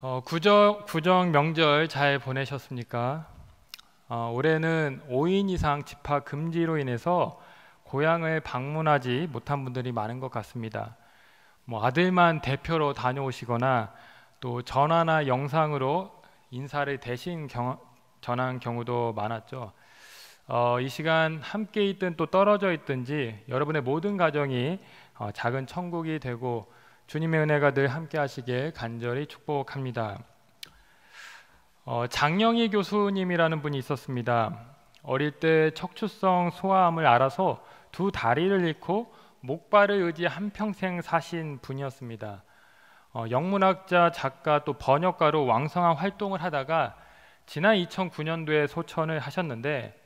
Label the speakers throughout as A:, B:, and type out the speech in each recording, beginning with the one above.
A: 어, 구정, 구정 명절 잘 보내셨습니까? 어, 올해는 5인 이상 집합 금지로 인해서 고향을 방문하지 못한 분들이 많은 것 같습니다. 뭐 아들만 대표로 다녀오시거나 또 전화나 영상으로 인사를 대신 경, 전한 경우도 많았죠. 어, 이 시간 함께 있든 또 떨어져 있든지 여러분의 모든 가정이 어, 작은 천국이 되고 주님의 은혜가 늘 함께 하시길 간절히 축복합니다. 어, 장영희 교수님이라는 분이 있었습니다. 어릴 때 척추성 소아암을 알아서 두 다리를 잃고 목발을 의지 한평생 사신 분이었습니다. 어, 영문학자, 작가 또 번역가로 왕성한 활동을 하다가 지난 2009년도에 소천을 하셨는데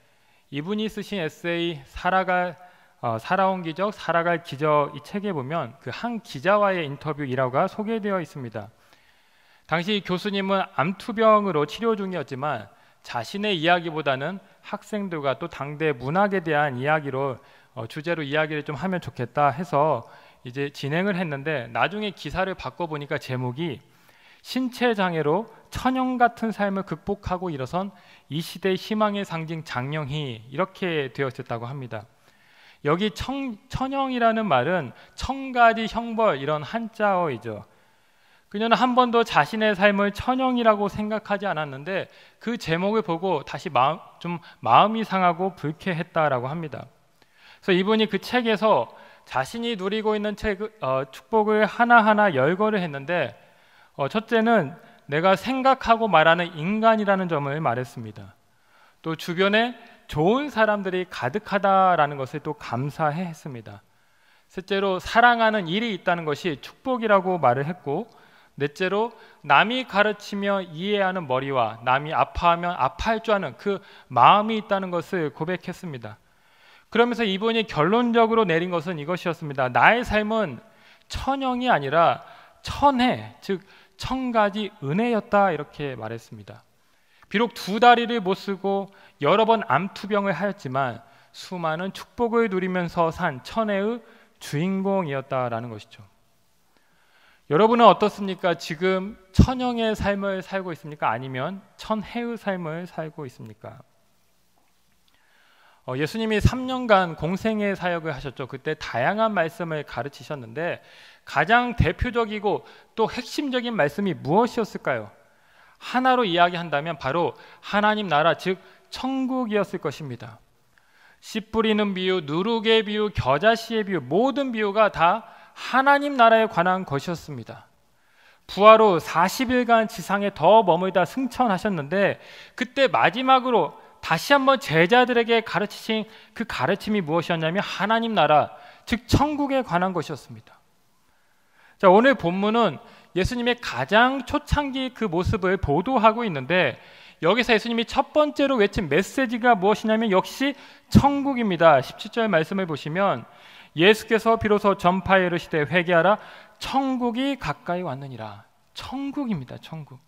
A: 이분이 쓰신 에세이 살아갈 어, 살아온 기적, 살아갈 기적 이 책에 보면 그 한 기자와의 인터뷰 일화가 소개되어 있습니다. 당시 교수님은 암투병으로 치료 중이었지만 자신의 이야기보다는 학생들과 또 당대 문학에 대한 이야기로 어, 주제로 이야기를 좀 하면 좋겠다 해서 이제 진행을 했는데 나중에 기사를 바꿔 보니까 제목이 신체 장애로 천연 같은 삶을 극복하고 일어선 이 시대의 희망의 상징 장영희 이렇게 되어 있었다고 합니다. 여기 청, 천형이라는 말은 청가지 형벌 이런 한자어이죠. 그녀는 한 번도 자신의 삶을 천형이라고 생각하지 않았는데 그 제목을 보고 다시 마음, 좀 마음이 상하고 불쾌했다라고 합니다. 그래서 이분이 그 책에서 자신이 누리고 있는 책, 어, 축복을 하나하나 열거를 했는데 어, 첫째는 내가 생각하고 말하는 인간이라는 점을 말했습니다. 또 주변에 좋은 사람들이 가득하다라는 것을 또 감사해 했습니다. 셋째로 사랑하는 일이 있다는 것이 축복이라고 말을 했고 넷째로 남이 가르치며 이해하는 머리와 남이 아파하면 아파할 줄 아는 그 마음이 있다는 것을 고백했습니다. 그러면서 이분이 결론적으로 내린 것은 이것이었습니다. 나의 삶은 천형이 아니라 천해, 즉 천가지 은혜였다 이렇게 말했습니다. 비록 두 다리를 못 쓰고 여러 번 암투병을 하였지만 수많은 축복을 누리면서 산 천혜의 주인공이었다라는 것이죠. 여러분은 어떻습니까? 지금 천형의 삶을 살고 있습니까? 아니면 천해의 삶을 살고 있습니까? 어, 예수님이 3년간 공생의 사역을 하셨죠. 그때 다양한 말씀을 가르치셨는데 가장 대표적이고 또 핵심적인 말씀이 무엇이었을까요? 하나로 이야기한다면 바로 하나님 나라 즉 천국이었을 것입니다. 씨 뿌리는 비유, 누룩의 비유, 겨자씨의 비유 모든 비유가 다 하나님 나라에 관한 것이었습니다. 부하로 40일간 지상에 더 머물다 승천하셨는데 그때 마지막으로 다시 한번 제자들에게 가르치신 그 가르침이 무엇이었냐면 하나님 나라 즉 천국에 관한 것이었습니다. 자, 오늘 본문은 예수님의 가장 초창기 그 모습을 보도하고 있는데 여기서 예수님이 첫 번째로 외친 메시지가 무엇이냐면 역시 천국입니다. 17절 말씀을 보시면 예수께서 비로소 전파에 이르시되 회개하라 천국이 가까이 왔느니라. 천국입니다. 천국.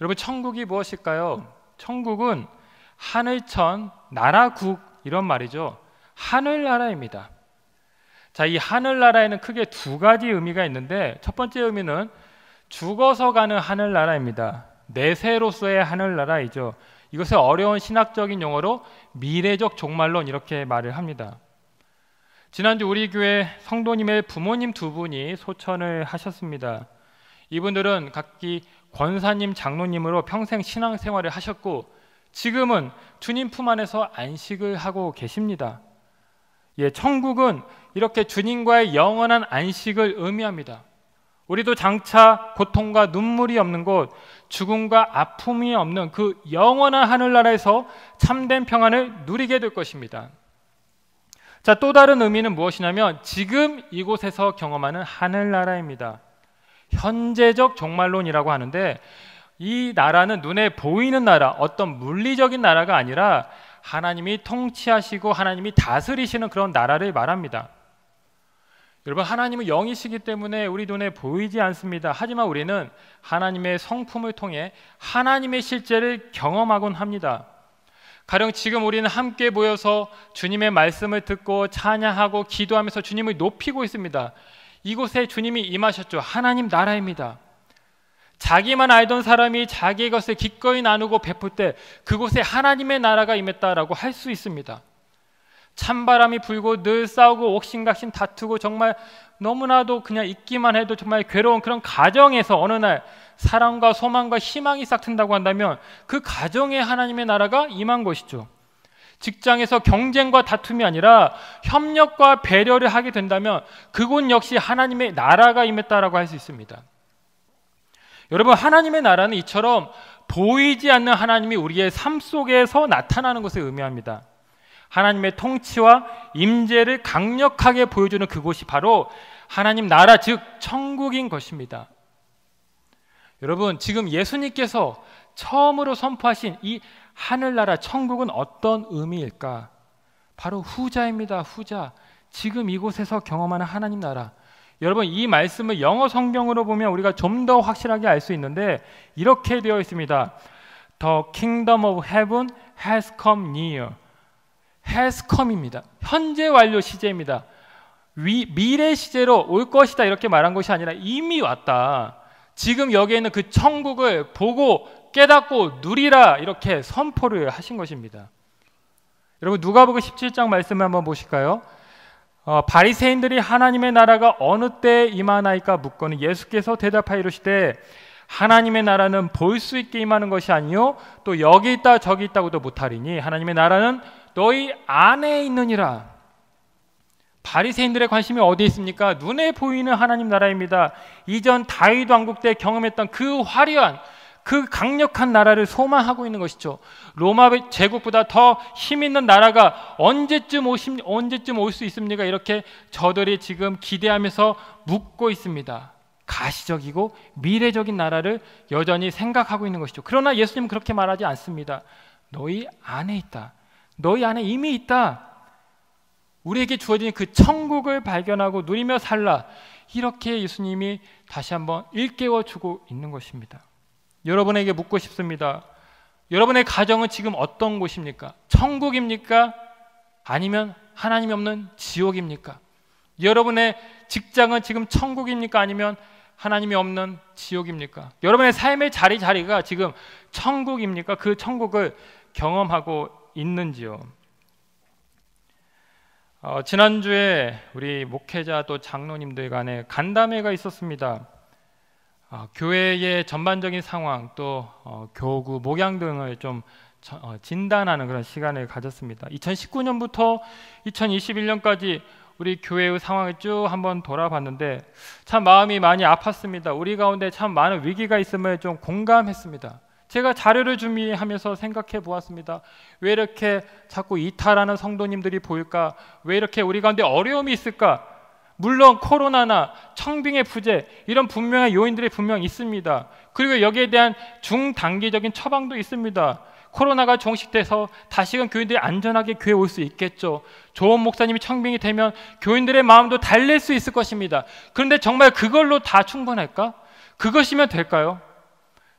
A: 여러분 천국이 무엇일까요? 천국은 하늘천 나라국 이런 말이죠. 하늘나라입니다. 자, 이 하늘나라에는 크게 두 가지 의미가 있는데 첫 번째 의미는 죽어서 가는 하늘나라입니다. 내세로서의 하늘나라이죠. 이것을 어려운 신학적인 용어로 미래적 종말론 이렇게 말을 합니다. 지난주 우리 교회 성도님의 부모님 두 분이 소천을 하셨습니다. 이분들은 각기 권사님, 장로님으로 평생 신앙생활을 하셨고 지금은 주님 품 안에서 안식을 하고 계십니다. 예, 천국은 이렇게 주님과의 영원한 안식을 의미합니다. 우리도 장차 고통과 눈물이 없는 곳, 죽음과 아픔이 없는 그 영원한 하늘나라에서 참된 평안을 누리게 될 것입니다. 자, 또 다른 의미는 무엇이냐면 지금 이곳에서 경험하는 하늘나라입니다. 현재적 종말론이라고 하는데 이 나라는 눈에 보이는 나라, 어떤 물리적인 나라가 아니라 하나님이 통치하시고 하나님이 다스리시는 그런 나라를 말합니다. 여러분 하나님은 영이시기 때문에 우리 눈에 보이지 않습니다. 하지만 우리는 하나님의 성품을 통해 하나님의 실제를 경험하곤 합니다. 가령 지금 우리는 함께 모여서 주님의 말씀을 듣고 찬양하고 기도하면서 주님을 높이고 있습니다. 이곳에 주님이 임하셨죠. 하나님 나라입니다. 자기만 알던 사람이 자기의 것을 기꺼이 나누고 베풀 때 그곳에 하나님의 나라가 임했다라고 할 수 있습니다. 찬바람이 불고 늘 싸우고 옥신각신 다투고 정말 너무나도 그냥 있기만 해도 정말 괴로운 그런 가정에서 어느 날 사랑과 소망과 희망이 싹튼다고 한다면 그 가정에 하나님의 나라가 임한 것이죠. 직장에서 경쟁과 다툼이 아니라 협력과 배려를 하게 된다면 그곳 역시 하나님의 나라가 임했다라고 할 수 있습니다. 여러분 하나님의 나라는 이처럼 보이지 않는 하나님이 우리의 삶 속에서 나타나는 것을 의미합니다. 하나님의 통치와 임재를 강력하게 보여주는 그곳이 바로 하나님 나라 즉 천국인 것입니다. 여러분 지금 예수님께서 처음으로 선포하신 이 하늘나라 천국은 어떤 의미일까? 바로 후자입니다. 후자. 지금 이곳에서 경험하는 하나님 나라. 여러분 이 말씀을 영어 성경으로 보면 우리가 좀 더 확실하게 알 수 있는데 이렇게 되어 있습니다. The kingdom of heaven has come near. has come입니다. 현재 완료 시제입니다. 위, 미래 시제로 올 것이다 이렇게 말한 것이 아니라 이미 왔다. 지금 여기에 있는 그 천국을 보고 깨닫고 누리라 이렇게 선포를 하신 것입니다. 여러분 누가복음 17장 말씀을 한번 보실까요? 어, 바리새인들이 하나님의 나라가 어느 때에 임하나이까 묻거는 예수께서 대답하여 이르시되 하나님의 나라는 볼 수 있게 임하는 것이 아니요 또 여기 있다 저기 있다고도 못하리니 하나님의 나라는 너희 안에 있느니라 바리새인들의 관심이 어디에 있습니까? 눈에 보이는 하나님 나라입니다. 이전 다윗 왕국 때 경험했던 그 화려한 그 강력한 나라를 소망하고 있는 것이죠. 로마 제국보다 더 힘 있는 나라가 언제쯤 오십 언제쯤 올 수 있습니까? 이렇게 저들이 지금 기대하면서 묻고 있습니다. 가시적이고 미래적인 나라를 여전히 생각하고 있는 것이죠. 그러나 예수님은 그렇게 말하지 않습니다. 너희 안에 있다. 너희 안에 이미 있다. 우리에게 주어진 그 천국을 발견하고 누리며 살라. 이렇게 예수님이 다시 한번 일깨워 주고 있는 것입니다. 여러분에게 묻고 싶습니다. 여러분의 가정은 지금 어떤 곳입니까? 천국입니까? 아니면 하나님이 없는 지옥입니까? 여러분의 직장은 지금 천국입니까? 아니면 하나님이 없는 지옥입니까? 여러분의 삶의 자리 자리가 지금 천국입니까? 그 천국을 경험하고 있는지요? 어, 지난주에 우리 목회자 또 장로님들 간에 간담회가 있었습니다. 어, 교회의 전반적인 상황 또 어, 교구 목양 등을 좀 어, 진단하는 그런 시간을 가졌습니다. 2019년부터 2021년까지 우리 교회의 상황을 쭉 한번 돌아봤는데 참 마음이 많이 아팠습니다. 우리 가운데 참 많은 위기가 있음을 좀 공감했습니다. 제가 자료를 준비하면서 생각해 보았습니다. 왜 이렇게 자꾸 이탈하는 성도님들이 보일까? 왜 이렇게 우리 가운데 어려움이 있을까? 물론 코로나나 청빙의 부재 이런 분명한 요인들이 분명 있습니다. 그리고 여기에 대한 중단기적인 처방도 있습니다. 코로나가 종식돼서 다시금 교인들이 안전하게 교회 올 수 있겠죠. 좋은 목사님이 청빙이 되면 교인들의 마음도 달랠 수 있을 것입니다. 그런데 정말 그걸로 다 충분할까? 그것이면 될까요?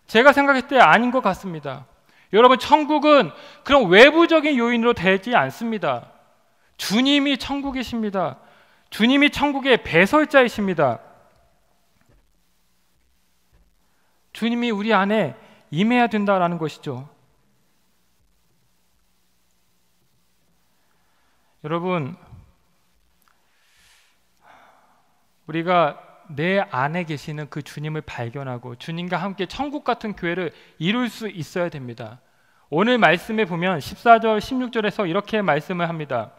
A: 제가 생각했을 때 아닌 것 같습니다. 여러분, 천국은 그런 외부적인 요인으로 되지 않습니다. 주님이 천국이십니다. 주님이 천국의 배설자이십니다. 주님이 우리 안에 임해야 된다라는 것이죠. 여러분, 우리가 내 안에 계시는 그 주님을 발견하고 주님과 함께 천국 같은 교회를 이룰 수 있어야 됩니다. 오늘 말씀에 보면 14절, 16절에서 이렇게 말씀을 합니다.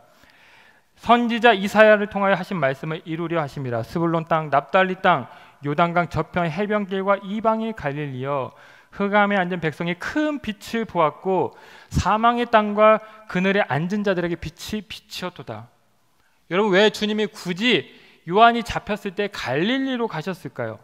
A: 선지자 이사야를 통하여 하신 말씀을 이루려 하십이라 스불론 땅 납달리 땅 요단강 저편 해변길과 이방의 갈릴리여 흑암에 앉은 백성이 큰 빛을 보았고 사망의 땅과 그늘에 앉은 자들에게 빛이 비치었도다. 여러분 왜 주님이 굳이 요한이 잡혔을 때 갈릴리로 가셨을까요?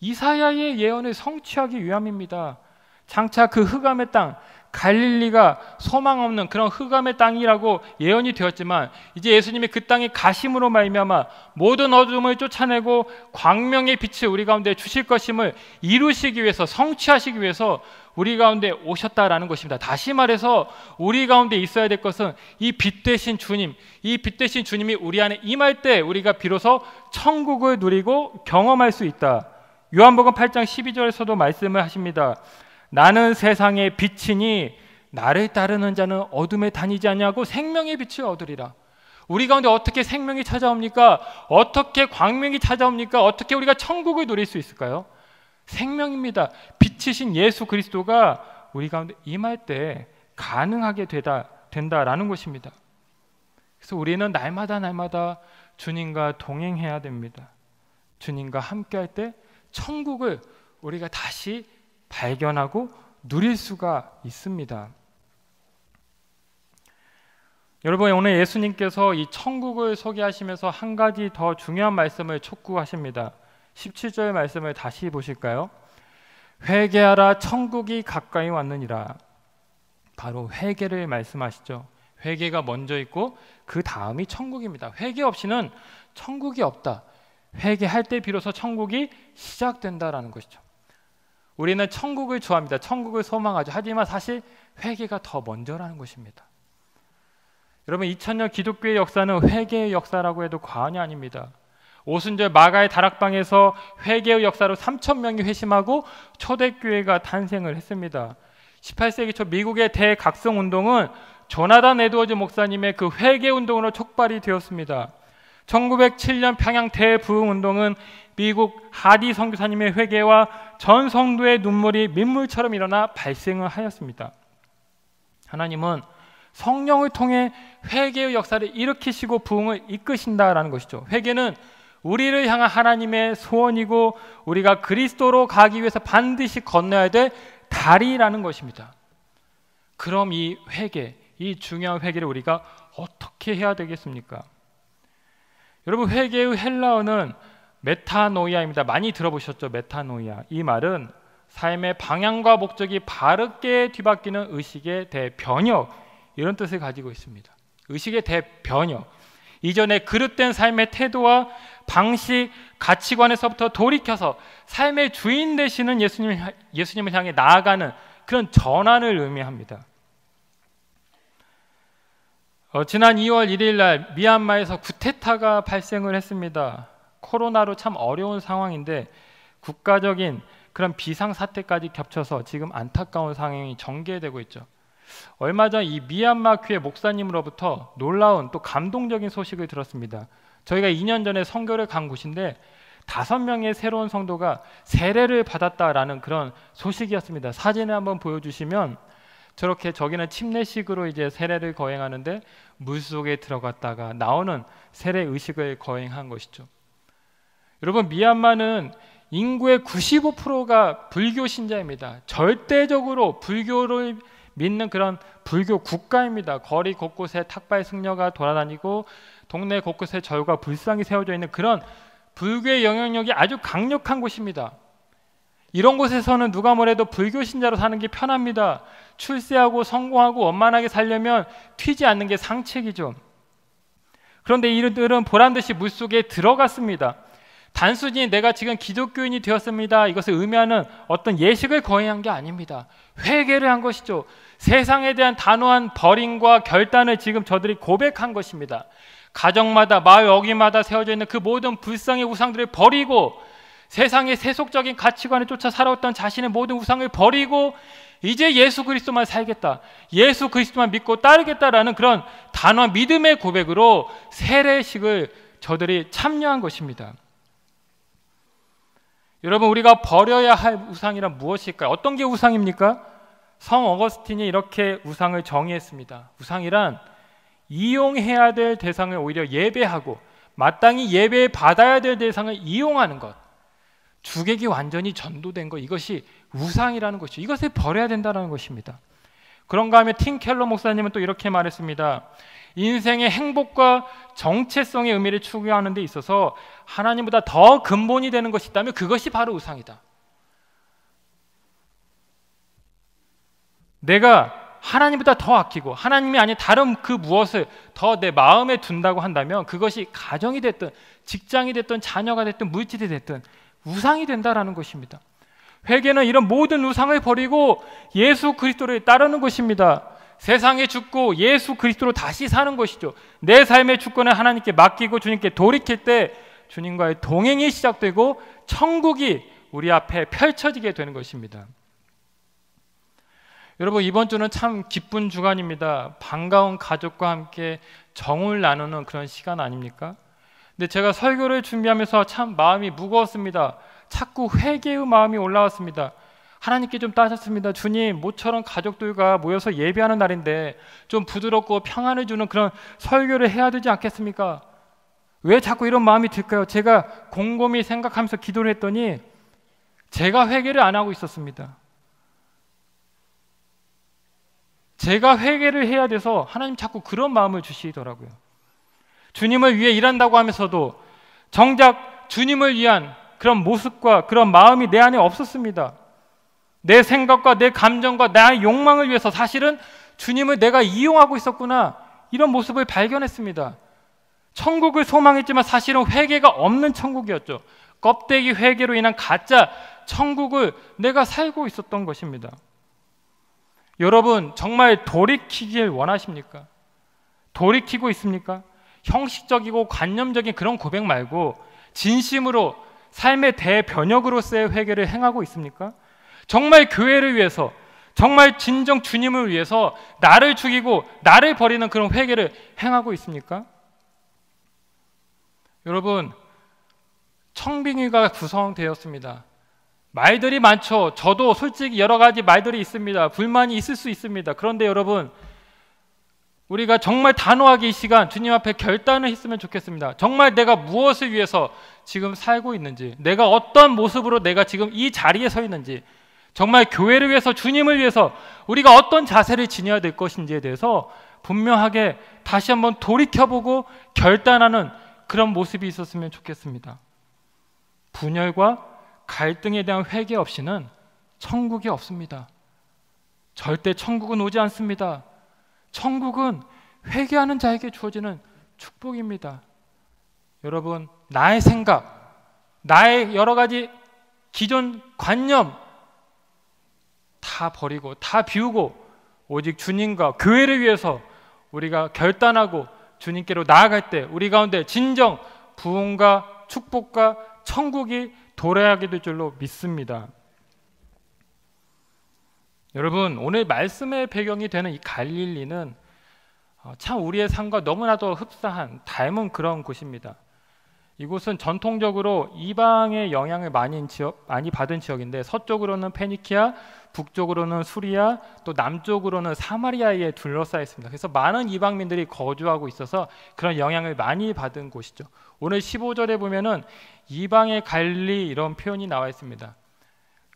A: 이사야의 예언을 성취하기 위함입니다. 장차 그 흑암의 땅 갈릴리가 소망 없는 그런 흑암의 땅이라고 예언이 되었지만 이제 예수님이 그 땅에 가심으로 말미암아 모든 어둠을 쫓아내고 광명의 빛을 우리 가운데 주실 것임을 이루시기 위해서 성취하시기 위해서 우리 가운데 오셨다라는 것입니다. 다시 말해서 우리 가운데 있어야 될 것은 이 빛 대신 주님, 이 빛 대신 주님이 우리 안에 임할 때 우리가 비로소 천국을 누리고 경험할 수 있다. 요한복음 8장 12절에서도 말씀을 하십니다. 나는 세상의 빛이니 나를 따르는 자는 어둠에 다니지 않냐고 생명의 빛을 얻으리라. 우리 가운데 어떻게 생명이 찾아옵니까? 어떻게 광명이 찾아옵니까? 어떻게 우리가 천국을 누릴 수 있을까요? 생명입니다. 빛이신 예수 그리스도가 우리 가운데 임할 때 가능하게 되다 된다라는 것입니다. 그래서 우리는 날마다 날마다 주님과 동행해야 됩니다. 주님과 함께할 때 천국을 우리가 다시 발견하고 누릴 수가 있습니다. 여러분 오늘 예수님께서 이 천국을 소개하시면서 한 가지 더 중요한 말씀을 촉구하십니다. 17절 말씀을 다시 보실까요? 회개하라 천국이 가까이 왔느니라. 바로 회개를 말씀하시죠. 회개가 먼저 있고 그 다음이 천국입니다. 회개 없이는 천국이 없다. 회개할 때 비로소 천국이 시작된다라는 것이죠. 우리는 천국을 좋아합니다. 천국을 소망하죠. 하지만 사실 회개가 더 먼저라는 것입니다. 여러분 2000년 기독교의 역사는 회개의 역사라고 해도 과언이 아닙니다. 오순절 마가의 다락방에서 회개의 역사로 3천 명이 회심하고 초대교회가 탄생을 했습니다. 18세기 초 미국의 대각성 운동은 조나단 에드워즈 목사님의 그 회개 운동으로 촉발이 되었습니다. 1907년 평양 대부흥 운동은 미국 하디 선교사님의 회개와 전 성도의 눈물이 민물처럼 일어나 발생을 하였습니다. 하나님은 성령을 통해 회개의 역사를 일으키시고 부흥을 이끄신다라는 것이죠. 회개는 우리를 향한 하나님의 소원이고 우리가 그리스도로 가기 위해서 반드시 건너야 될 다리라는 것입니다. 그럼 이 회개, 이 중요한 회개를 우리가 어떻게 해야 되겠습니까? 여러분 회개의 헬라어는 메타노이아입니다. 많이 들어보셨죠? 메타노이아. 이 말은 삶의 방향과 목적이 바르게 뒤바뀌는 의식의 대변혁 이런 뜻을 가지고 있습니다. 의식의 대변혁. 이전에 그릇된 삶의 태도와 방식, 가치관에서부터 돌이켜서 삶의 주인 되시는 예수님, 예수님을 향해 나아가는 그런 전환을 의미합니다. 어, 지난 2월 1일 날 미얀마에서 구테타가 발생을 했습니다. 코로나로 참 어려운 상황인데 국가적인 그런 비상 사태까지 겹쳐서 지금 안타까운 상황이 전개되고 있죠. 얼마 전 이 미얀마 교회 목사님으로부터 놀라운 또 감동적인 소식을 들었습니다. 저희가 2년 전에 선교를 간 곳인데 다섯 명의 새로운 성도가 세례를 받았다라는 그런 소식이었습니다. 사진을 한번 보여주시면 저렇게 저기는 침례식으로 이제 세례를 거행하는데 물 속에 들어갔다가 나오는 세례 의식을 거행한 것이죠. 여러분 미얀마는 인구의 95%가 불교 신자입니다. 절대적으로 불교를 믿는 그런 불교 국가입니다. 거리 곳곳에 탁발 승려가 돌아다니고 동네 곳곳에 절과 불상이 세워져 있는 그런 불교의 영향력이 아주 강력한 곳입니다. 이런 곳에서는 누가 뭐래도 불교 신자로 사는 게 편합니다. 출세하고 성공하고 원만하게 살려면 튀지 않는 게 상책이죠. 그런데 이들은 보란 듯이 물속에 들어갔습니다. 단순히 내가 지금 기독교인이 되었습니다. 이것을 의미하는 어떤 예식을 거행한 게 아닙니다. 회개를 한 것이죠. 세상에 대한 단호한 버림과 결단을 지금 저들이 고백한 것입니다. 가정마다 마을 어귀마다 세워져 있는 그 모든 불상의 우상들을 버리고 세상의 세속적인 가치관에 쫓아 살아왔던 자신의 모든 우상을 버리고 이제 예수 그리스도만 살겠다. 예수 그리스도만 믿고 따르겠다라는 그런 단호한 믿음의 고백으로 세례식을 저들이 참여한 것입니다. 여러분 우리가 버려야 할 우상이란 무엇일까요? 어떤 게 우상입니까? 성 어거스틴이 이렇게 우상을 정의했습니다. 우상이란 이용해야 될 대상을 오히려 예배하고 마땅히 예배 받아야 될 대상을 이용하는 것. 주객이 완전히 전도된 것 이것이 우상이라는 것이죠. 이것을 버려야 된다는 것입니다. 그런가 하면 틴 켈러 목사님은 또 이렇게 말했습니다. 인생의 행복과 정체성의 의미를 추구하는 데 있어서 하나님보다 더 근본이 되는 것이 있다면 그것이 바로 우상이다. 내가 하나님보다 더 아끼고 하나님이 아닌 다른 그 무엇을 더 내 마음에 둔다고 한다면 그것이 가정이 됐든 직장이 됐든 자녀가 됐든 물질이 됐든 우상이 된다라는 것입니다. 회개는 이런 모든 우상을 버리고 예수 그리스도를 따르는 것입니다. 세상에 죽고 예수 그리스도로 다시 사는 것이죠. 내 삶의 주권을 하나님께 맡기고 주님께 돌이킬 때 주님과의 동행이 시작되고 천국이 우리 앞에 펼쳐지게 되는 것입니다. 여러분 이번 주는 참 기쁜 주간입니다. 반가운 가족과 함께 정을 나누는 그런 시간 아닙니까? 근데 제가 설교를 준비하면서 참 마음이 무거웠습니다. 자꾸 회개의 마음이 올라왔습니다. 하나님께 좀 따졌습니다. 주님, 모처럼 가족들과 모여서 예배하는 날인데 좀 부드럽고 평안을 주는 그런 설교를 해야 되지 않겠습니까? 왜 자꾸 이런 마음이 들까요? 제가 곰곰이 생각하면서 기도를 했더니 제가 회개를 안 하고 있었습니다. 제가 회개를 해야 돼서 하나님 자꾸 그런 마음을 주시더라고요. 주님을 위해 일한다고 하면서도 정작 주님을 위한 그런 모습과 그런 마음이 내 안에 없었습니다. 내 생각과 내 감정과 나의 욕망을 위해서 사실은 주님을 내가 이용하고 있었구나. 이런 모습을 발견했습니다. 천국을 소망했지만 사실은 회개가 없는 천국이었죠. 껍데기 회개로 인한 가짜 천국을 내가 살고 있었던 것입니다. 여러분, 정말 돌이키길 원하십니까? 돌이키고 있습니까? 형식적이고 관념적인 그런 고백 말고 진심으로 삶의 대변혁으로서의 회개를 행하고 있습니까? 정말 교회를 위해서 정말 진정 주님을 위해서 나를 죽이고 나를 버리는 그런 회개를 행하고 있습니까? 여러분, 청빙위가 구성되었습니다. 말들이 많죠. 저도 솔직히 여러 가지 말들이 있습니다. 불만이 있을 수 있습니다. 그런데 여러분, 우리가 정말 단호하게 이 시간 주님 앞에 결단을 했으면 좋겠습니다. 정말 내가 무엇을 위해서 지금 살고 있는지, 내가 어떤 모습으로 내가 지금 이 자리에 서 있는지, 정말 교회를 위해서 주님을 위해서 우리가 어떤 자세를 지녀야 될 것인지에 대해서 분명하게 다시 한번 돌이켜보고 결단하는 그런 모습이 있었으면 좋겠습니다. 분열과 갈등에 대한 회개 없이는 천국이 없습니다. 절대 천국은 오지 않습니다. 천국은 회개하는 자에게 주어지는 축복입니다. 여러분, 나의 생각, 나의 여러 가지 기존 관념, 다 버리고 다 비우고 오직 주님과 교회를 위해서 우리가 결단하고 주님께로 나아갈 때 우리 가운데 진정 부흥과 축복과 천국이 도래하게 될 줄로 믿습니다. 여러분 오늘 말씀의 배경이 되는 이 갈릴리는 어, 참 우리의 삶과 너무나도 흡사한 닮은 그런 곳입니다. 이곳은 전통적으로 이방의 영향을 많이, 지역, 많이 받은 지역인데 서쪽으로는 페니키아, 북쪽으로는 수리아, 또 남쪽으로는 사마리아에 둘러싸여 있습니다. 그래서 많은 이방민들이 거주하고 있어서 그런 영향을 많이 받은 곳이죠. 오늘 15절에 보면은 이방의 갈리 이런 표현이 나와 있습니다.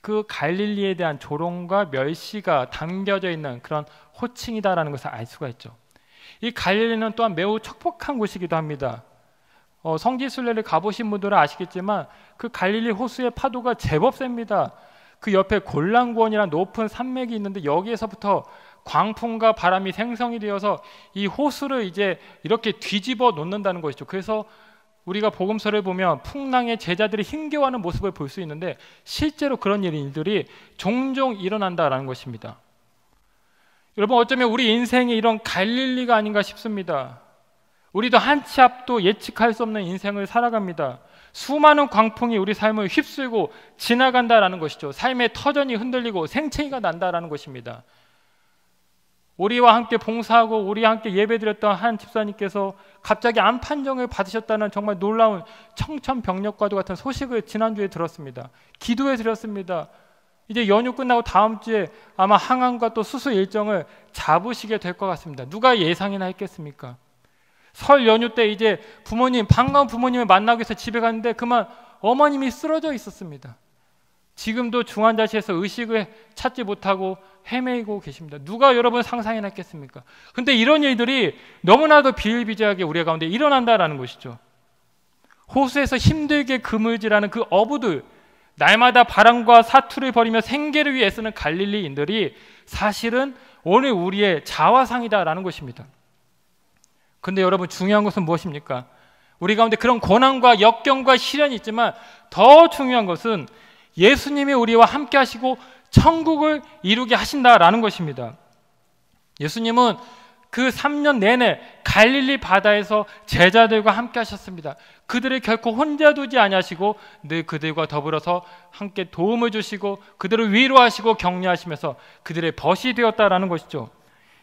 A: 그 갈릴리에 대한 조롱과 멸시가 담겨져 있는 그런 호칭이다라는 것을 알 수가 있죠. 이 갈릴리는 또한 매우 척박한 곳이기도 합니다. 어, 성지 순례를 가보신 분들은 아시겠지만 그 갈릴리 호수의 파도가 제법 셉니다. 그 옆에 골랑구원이란 높은 산맥이 있는데 여기에서부터 광풍과 바람이 생성이 되어서 이 호수를 이제 이렇게 뒤집어 놓는다는 것이죠. 그래서 우리가 복음서를 보면 풍랑의 제자들이 힘겨워하는 모습을 볼 수 있는데 실제로 그런 일들이 종종 일어난다라는 것입니다. 여러분 어쩌면 우리 인생이 이런 갈릴리가 아닌가 싶습니다. 우리도 한 치 앞도 예측할 수 없는 인생을 살아갑니다. 수많은 광풍이 우리 삶을 휩쓸고 지나간다라는 것이죠. 삶의 터전이 흔들리고 생채기가 난다라는 것입니다. 우리와 함께 봉사하고 우리와 함께 예배드렸던 한 집사님께서 갑자기 암 판정을 받으셨다는 정말 놀라운 청천벽력과도 같은 소식을 지난주에 들었습니다. 기도해 드렸습니다. 이제 연휴 끝나고 다음 주에 아마 항암과 또 수술 일정을 잡으시게 될 것 같습니다. 누가 예상이나 했겠습니까? 설 연휴 때 이제 부모님 반가운 부모님을 만나기 위해서 집에 갔는데 그만 어머님이 쓰러져 있었습니다. 지금도 중환자실에서 의식을 찾지 못하고 헤매이고 계십니다. 누가 여러분 상상해놨겠습니까? 근데 이런 일들이 너무나도 비일비재하게 우리 가운데 일어난다라는 것이죠. 호수에서 힘들게 그물질하는 그 어부들, 날마다 바람과 사투를 벌이며 생계를 위해 쓰는 갈릴리인들이 사실은 오늘 우리의 자화상이다라는 것입니다. 근데 여러분 중요한 것은 무엇입니까? 우리 가운데 그런 고난과 역경과 시련이 있지만 더 중요한 것은 예수님이 우리와 함께 하시고 천국을 이루게 하신다라는 것입니다. 예수님은 그 3년 내내 갈릴리 바다에서 제자들과 함께 하셨습니다. 그들을 결코 혼자 두지 아니하시고 늘 그들과 더불어서 함께 도움을 주시고 그들을 위로하시고 격려하시면서 그들의 벗이 되었다라는 것이죠.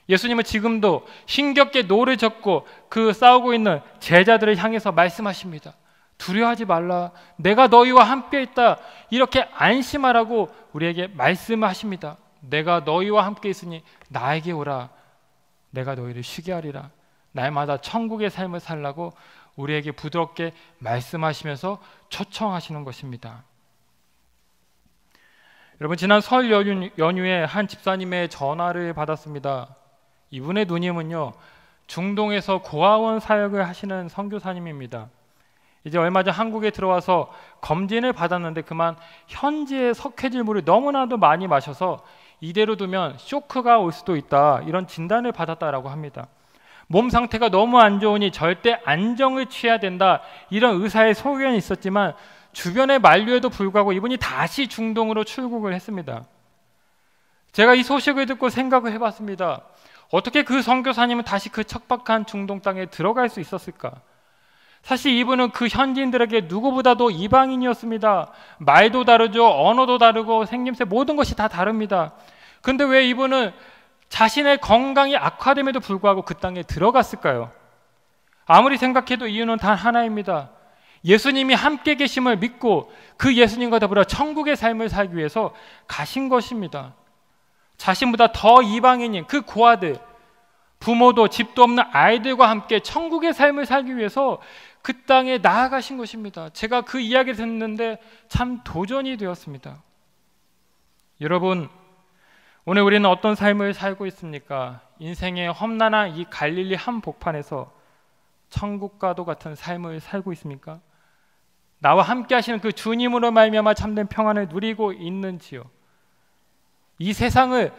A: 예수님은 지금도 힘겹게 노를 젓고 그 싸우고 있는 제자들을 향해서 말씀하십니다. 두려워하지 말라. 내가 너희와 함께 있다. 이렇게 안심하라고 우리에게 말씀하십니다. 내가 너희와 함께 있으니 나에게 오라. 내가 너희를 쉬게 하리라. 날마다 천국의 삶을 살라고 우리에게 부드럽게 말씀하시면서 초청하시는 것입니다. 여러분 지난 설 연휴, 연휴에 한 집사님의 전화를 받았습니다. 이분의 누님은요 중동에서 고아원 사역을 하시는 선교사님입니다. 이제 얼마 전 한국에 들어와서 검진을 받았는데 그만 현지의 석회질 물을 너무나도 많이 마셔서 이대로 두면 쇼크가 올 수도 있다 이런 진단을 받았다라고 합니다. 몸 상태가 너무 안 좋으니 절대 안정을 취해야 된다 이런 의사의 소견이 있었지만 주변의 만류에도 불구하고 이분이 다시 중동으로 출국을 했습니다. 제가 이 소식을 듣고 생각을 해봤습니다. 어떻게 그 선교사님은 다시 그 척박한 중동 땅에 들어갈 수 있었을까? 사실 이분은 그 현지인들에게 누구보다도 이방인이었습니다. 말도 다르죠. 언어도 다르고 생김새 모든 것이 다 다릅니다. 근데 왜 이분은 자신의 건강이 악화됨에도 불구하고 그 땅에 들어갔을까요? 아무리 생각해도 이유는 단 하나입니다. 예수님이 함께 계심을 믿고 그 예수님과 더불어 천국의 삶을 살기 위해서 가신 것입니다. 자신보다 더 이방인인 그 고아들, 부모도 집도 없는 아이들과 함께 천국의 삶을 살기 위해서 그 땅에 나아가신 것입니다. 제가 그 이야기 듣는데 참 도전이 되었습니다. 여러분, 오늘 우리는 어떤 삶을 살고 있습니까? 인생의 험난한 이 갈릴리 한 복판에서 천국과도 같은 삶을 살고 있습니까? 나와 함께 하시는 그 주님으로 말미암아 참된 평안을 누리고 있는지요? 이 세상을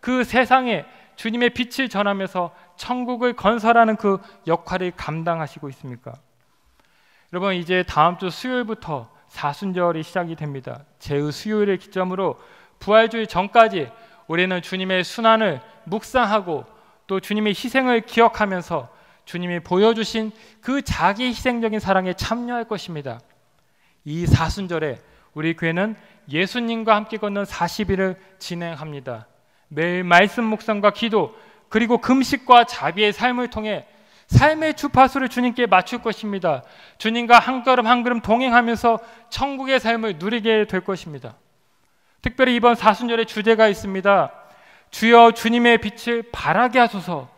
A: 그 세상에 주님의 빛을 전하면서 천국을 건설하는 그 역할을 감당하시고 있습니까? 여러분 이제 다음 주 수요일부터 사순절이 시작이 됩니다. 제의 수요일을 기점으로 부활주일 전까지 우리는 주님의 순환을 묵상하고 또 주님의 희생을 기억하면서 주님이 보여주신 그 자기 희생적인 사랑에 참여할 것입니다. 이 사순절에 우리 교회는 예수님과 함께 걷는 40일을 진행합니다. 매일 말씀 묵상과 기도 그리고 금식과 자비의 삶을 통해 삶의 주파수를 주님께 맞출 것입니다. 주님과 한 걸음 한 걸음 동행하면서 천국의 삶을 누리게 될 것입니다. 특별히 이번 사순절의 주제가 있습니다. 주여 주님의 빛을 바라게 하소서.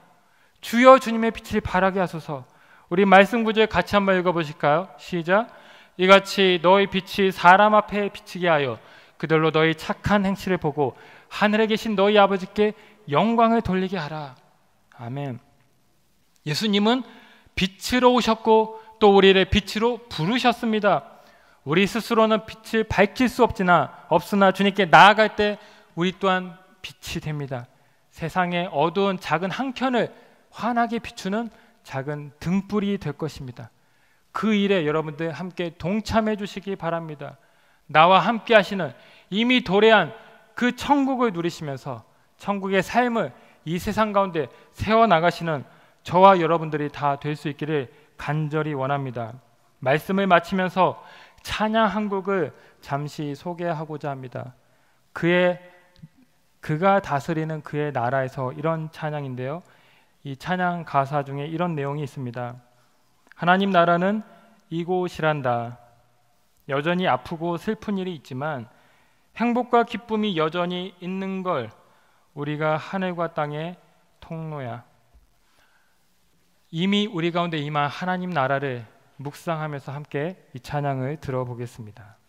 A: 주여 주님의 빛을 바라게 하소서. 우리 말씀 구절 같이 한번 읽어 보실까요? 시작. 이같이 너희 빛이 사람 앞에 비치게 하여 그들로 너희 착한 행실을 보고 하늘에 계신 너희 아버지께 영광을 돌리게 하라. 아멘. 예수님은 빛으로 오셨고 또 우리를 빛으로 부르셨습니다. 우리 스스로는 빛을 밝힐 수 없지나 없으나 주님께 나아갈 때 우리 또한 빛이 됩니다. 세상의 어두운 작은 한 켠을 환하게 비추는 작은 등불이 될 것입니다. 그 일에 여러분들 함께 동참해 주시기 바랍니다. 나와 함께 하시는 이미 도래한 그 천국을 누리시면서 천국의 삶을 이 세상 가운데 세워 나가시는 저와 여러분들이 다 될 수 있기를 간절히 원합니다. 말씀을 마치면서 찬양 한 곡을 잠시 소개하고자 합니다. 그의 그가 다스리는 그의 나라에서 이런 찬양인데요. 이 찬양 가사 중에 이런 내용이 있습니다. 하나님 나라는 이곳이란다. 여전히 아프고 슬픈 일이 있지만 행복과 기쁨이 여전히 있는 걸 우리가 하늘과 땅의 통로야. 이미 우리 가운데 이한 하나님 나라를 묵상하면서 함께 이 찬양을 들어보겠습니다.